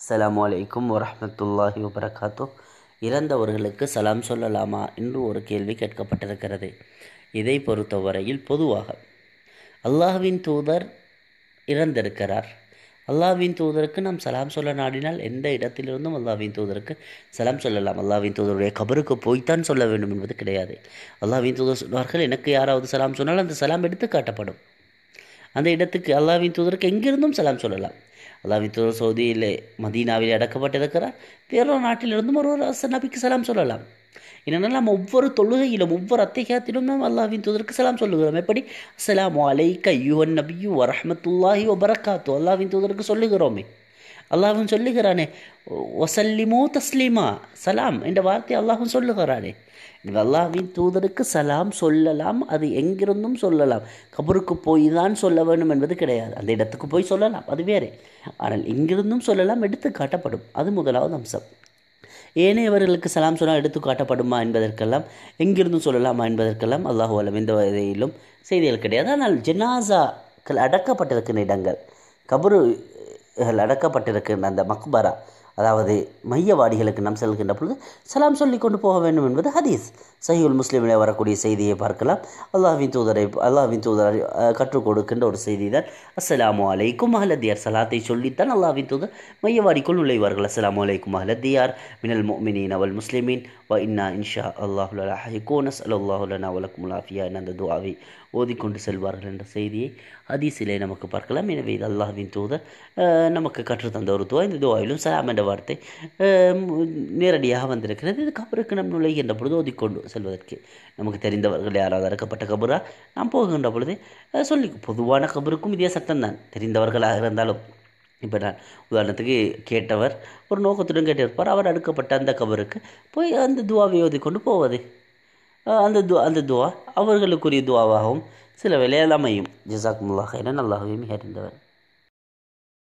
அஸ்லாம் வலைக்கும் வரமத்துல்லாஹி வபரகாத்தோ இறந்தவர்களுக்கு சலாம் சொல்லலாமா என்று ஒரு கேள்வி கேட்கப்பட்டிருக்கிறது இதை பொறுத்தவரையில் பொதுவாக அல்லாஹ்வின் தூதர் இறந்திருக்கிறார் அல்லாஹ்வின் தூதருக்கு நாம் சலாம் சொல்ல நாடினால் எந்த இடத்திலிருந்தும் அல்லாஹ்வின் தூதருக்கு சலாம் சொல்லலாம் அல்லாஹ்வின் தூதருடைய கபருக்கு போய்த்தான் சொல்ல வேண்டும் என்பது கிடையாது அல்லாஹ்வின் தூதர் சொல்வார்கள் எனக்கு யாராவது சலாம் சொன்னால் அந்த சலாம் எடுத்து காட்டப்படும் அந்த இடத்துக்கு அல்லாவின் தூதருக்கு எங்கிருந்தும் சலாம் சொல்லலாம் அல்லாவின் தூதர் சவுதியில் மதீனாவில் அடக்கப்பட்டிருக்கிறார் வேறொரு நாட்டிலிருந்தும் ஒரு ஒருவர் நபிக்கு சலாம் சொல்லலாம் என்னென்னா நம்ம ஒவ்வொரு தொழுகையிலும் ஒவ்வொரு அத்தியாயத்திலும் நாம் அல்லாவின் தூதருக்கு சலாம் சொல்லுகிறோம் எப்படி அஸ்லாம் அலைக்க யுவன் நபியு வரமத்துல்லாஹி ஒபரக்காத்து அல்லாவின் தூதருக்கு சொல்லுகிறோமே அல்லாஹும் சொல்லுகிறானே ஒசல்லிமோ தஸ்லீமா சலாம் என்ற வார்த்தை அல்லாஹும் சொல்லுகிறானே நீங்கள் அல்லாஹின் தூதருக்கு சலாம் சொல்லலாம் அது எங்கிருந்தும் சொல்லலாம் கபருக்கு போய் தான் சொல்ல வேண்டும் என்பது கிடையாது அந்த இடத்துக்கு போய் சொல்லலாம் அது வேறு ஆனால் எங்கிருந்தும் சொல்லலாம் எடுத்து காட்டப்படும் அது முதலாவது அம்சம் ஏனையவர்களுக்கு சலாம் சொன்னால் எடுத்து காட்டப்படுமா என்பதற்கெல்லாம் எங்கிருந்தும் சொல்லலாமா என்பதற்கெல்லாம் அல்லாஹு அலம் எந்த வகையிலும் செய்திகள் கிடையாது ஆனால் ஜெனாசாக்கள் அடக்கப்பட்டிருக்கின்ற இடங்கள் கபரு அடக்கப்பட்டிருக்கின்ற அந்த மக்பரா அதாவது மையவாடிகளுக்கு நாம் செல்கின்ற பொழுது சலாம் சொல்லி கொண்டு போக வேண்டும் என்பது ஹதீஸ் சஹியுல் முஸ்லீமில் வரக்கூடிய செய்தியை பார்க்கலாம் அல்லாஹின் தூதரை அல்லாஹின் தூதர் கற்றுக் கொடுக்கின்ற ஒரு செய்தி தான் அஸ்லாம் அலைக்கும் அஹலத்தியார் சலாத்தை சொல்லித்தான் அல்லாஹின் தூதர் மையவாடிக்குள் நுழைவார்கள் அஸ்லாம் அலைக்கும் அஹலத்தியார் மினல் மொமினின் அவல் முஸ்லிமின் வ இன்னா இன்ஷா அல்லாஹுல்லா அல்லாஹுலா அஸ் அல்லாஹுல்லா வலக்கும் லாஃபியா என அந்த துவாவை ஓதிக்கொண்டு செல்வார்கள் என்ற செய்தியை ஹதீஸிலே நமக்கு பார்க்கலாம் எனவே இது அல்லாஹின் தூதர் நமக்கு கற்றுத்தந்த ஒரு துவா இந்த துவாவிலும் சலாம் என்ற வார்த்தை நேரடியாக வந்திருக்கிறது இது கபருக்கு நம் நுழைகின்ற பொழுது ஓதிக்கொண்டு செல்வதற்கு நமக்கு தெரிந்தவர்கள் யாராவது அறுக்கப்பட்ட கபரா நாம் போகின்ற பொழுது சொல்லி பொதுவான கபருக்கும் இதே சத்தம் தான் தெரிந்தவர்களாக இருந்தாலும் இப்போ நான் உதாரணத்துக்கு கேட்டவர் ஒரு நோக்கத்துடன் கேட்டிருப்பார் அவர் அடுக்கப்பட்ட அந்த கபருக்கு போய் அந்த துவாவை ஓதி கொண்டு போவது அந்த து அந்த துவா அவர்களுக்குரிய துவாவாகவும் சில வேலையில் அமையும் ஜிசாக் முல்லாக என நல்லாகவே மிக அறிந்தவர்